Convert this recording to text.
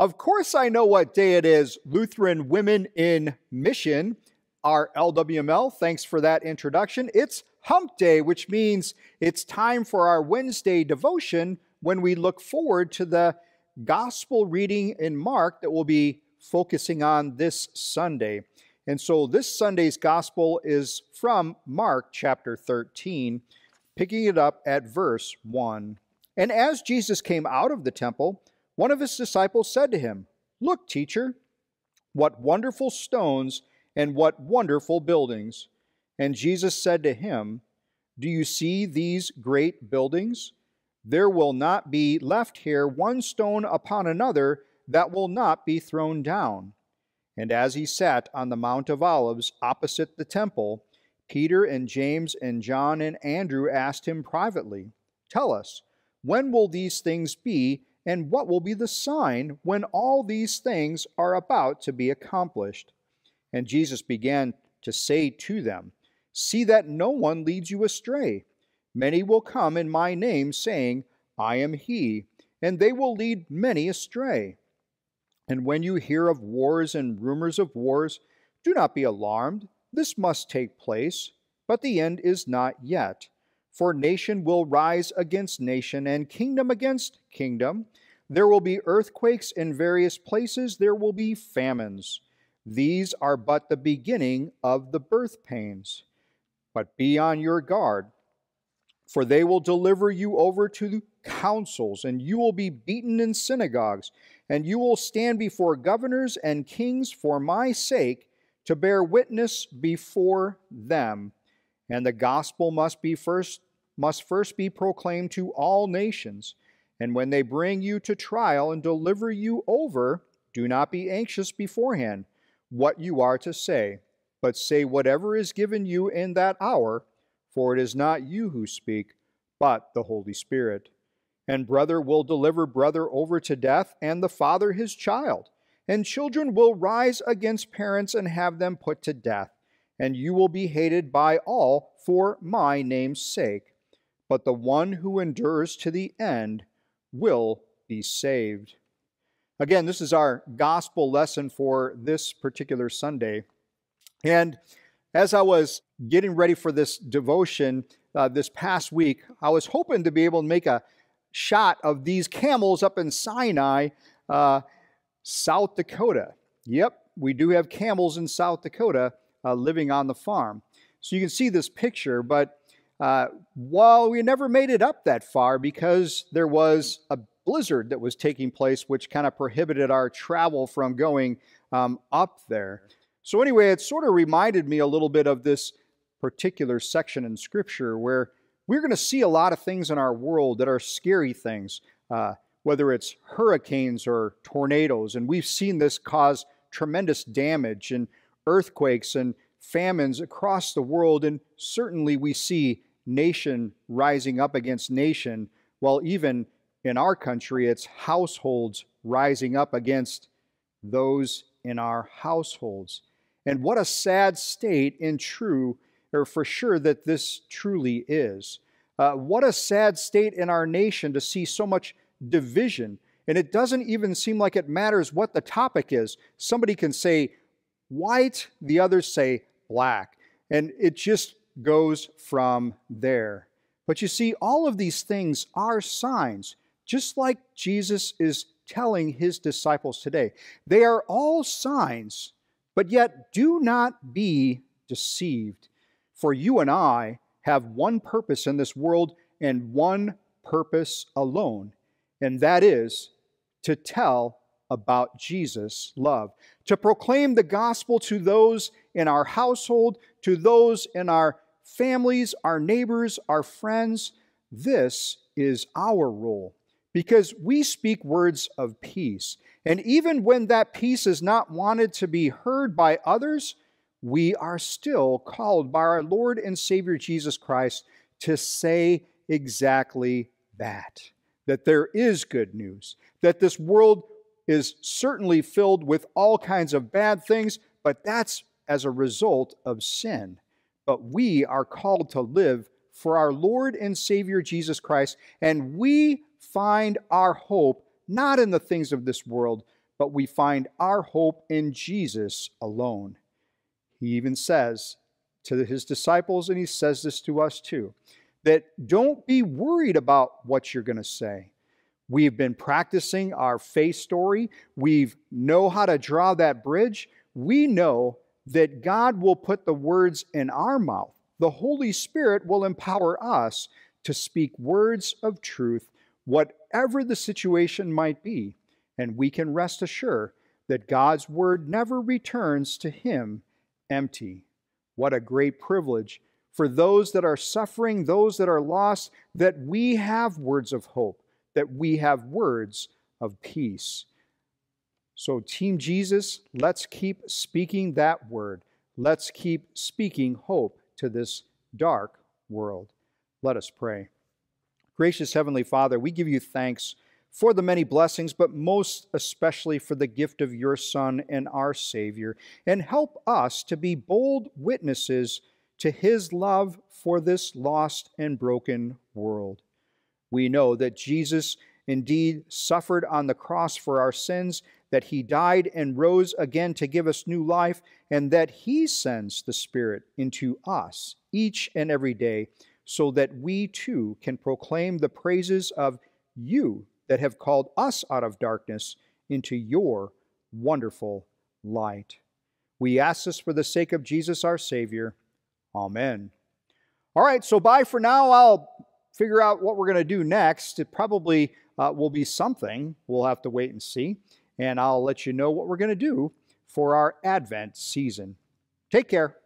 Of course, I know what day it is Lutheran Women in Mission, our LWML. Thanks for that introduction. It's hump day, which means it's time for our Wednesday devotion when we look forward to the gospel reading in Mark that we'll be focusing on this Sunday. And so this Sunday's gospel is from Mark chapter 13, picking it up at verse 1. And as Jesus came out of the temple, one of his disciples said to him, Look, teacher, what wonderful stones and what wonderful buildings. And Jesus said to him, Do you see these great buildings? There will not be left here one stone upon another that will not be thrown down. And as he sat on the Mount of Olives opposite the temple, Peter and James and John and Andrew asked him privately, Tell us, when will these things be and what will be the sign when all these things are about to be accomplished? And Jesus began to say to them, See that no one leads you astray. Many will come in my name, saying, I am he, and they will lead many astray. And when you hear of wars and rumors of wars, do not be alarmed. This must take place, but the end is not yet. For nation will rise against nation, and kingdom against kingdom. There will be earthquakes in various places, there will be famines. These are but the beginning of the birth pains. But be on your guard, for they will deliver you over to councils, and you will be beaten in synagogues, and you will stand before governors and kings for my sake to bear witness before them and the gospel must be first must first be proclaimed to all nations. And when they bring you to trial and deliver you over, do not be anxious beforehand what you are to say, but say whatever is given you in that hour, for it is not you who speak, but the Holy Spirit. And brother will deliver brother over to death, and the father his child. And children will rise against parents and have them put to death and you will be hated by all for my name's sake. But the one who endures to the end will be saved. Again, this is our gospel lesson for this particular Sunday. And as I was getting ready for this devotion uh, this past week, I was hoping to be able to make a shot of these camels up in Sinai, uh, South Dakota. Yep, we do have camels in South Dakota uh, living on the farm. So you can see this picture, but uh, while we never made it up that far because there was a blizzard that was taking place, which kind of prohibited our travel from going um, up there. So, anyway, it sort of reminded me a little bit of this particular section in Scripture where we're going to see a lot of things in our world that are scary things, uh, whether it's hurricanes or tornadoes. And we've seen this cause tremendous damage. And earthquakes and famines across the world, and certainly we see nation rising up against nation, while even in our country, it's households rising up against those in our households. And what a sad state, in true, or for sure, that this truly is. Uh, what a sad state in our nation to see so much division. And it doesn't even seem like it matters what the topic is. Somebody can say white, the others say black. And it just goes from there. But you see, all of these things are signs, just like Jesus is telling his disciples today. They are all signs, but yet do not be deceived. For you and I have one purpose in this world and one purpose alone, and that is to tell about Jesus' love, to proclaim the gospel to those in our household, to those in our families, our neighbors, our friends. This is our role because we speak words of peace. And even when that peace is not wanted to be heard by others, we are still called by our Lord and Savior Jesus Christ to say exactly that that there is good news, that this world is certainly filled with all kinds of bad things, but that's as a result of sin. But we are called to live for our Lord and Savior Jesus Christ, and we find our hope not in the things of this world, but we find our hope in Jesus alone. He even says to his disciples, and he says this to us too, that don't be worried about what you're going to say. We've been practicing our faith story. We know how to draw that bridge. We know that God will put the words in our mouth. The Holy Spirit will empower us to speak words of truth, whatever the situation might be. And we can rest assured that God's word never returns to him empty. What a great privilege for those that are suffering, those that are lost, that we have words of hope that we have words of peace. So, Team Jesus, let's keep speaking that word. Let's keep speaking hope to this dark world. Let us pray. Gracious Heavenly Father, we give you thanks for the many blessings, but most especially for the gift of your Son and our Savior. And help us to be bold witnesses to his love for this lost and broken world we know that Jesus indeed suffered on the cross for our sins, that he died and rose again to give us new life, and that he sends the Spirit into us each and every day so that we too can proclaim the praises of you that have called us out of darkness into your wonderful light. We ask this for the sake of Jesus our Savior. Amen. All right, so bye for now. I'll figure out what we're going to do next. It probably uh, will be something. We'll have to wait and see. And I'll let you know what we're going to do for our Advent season. Take care.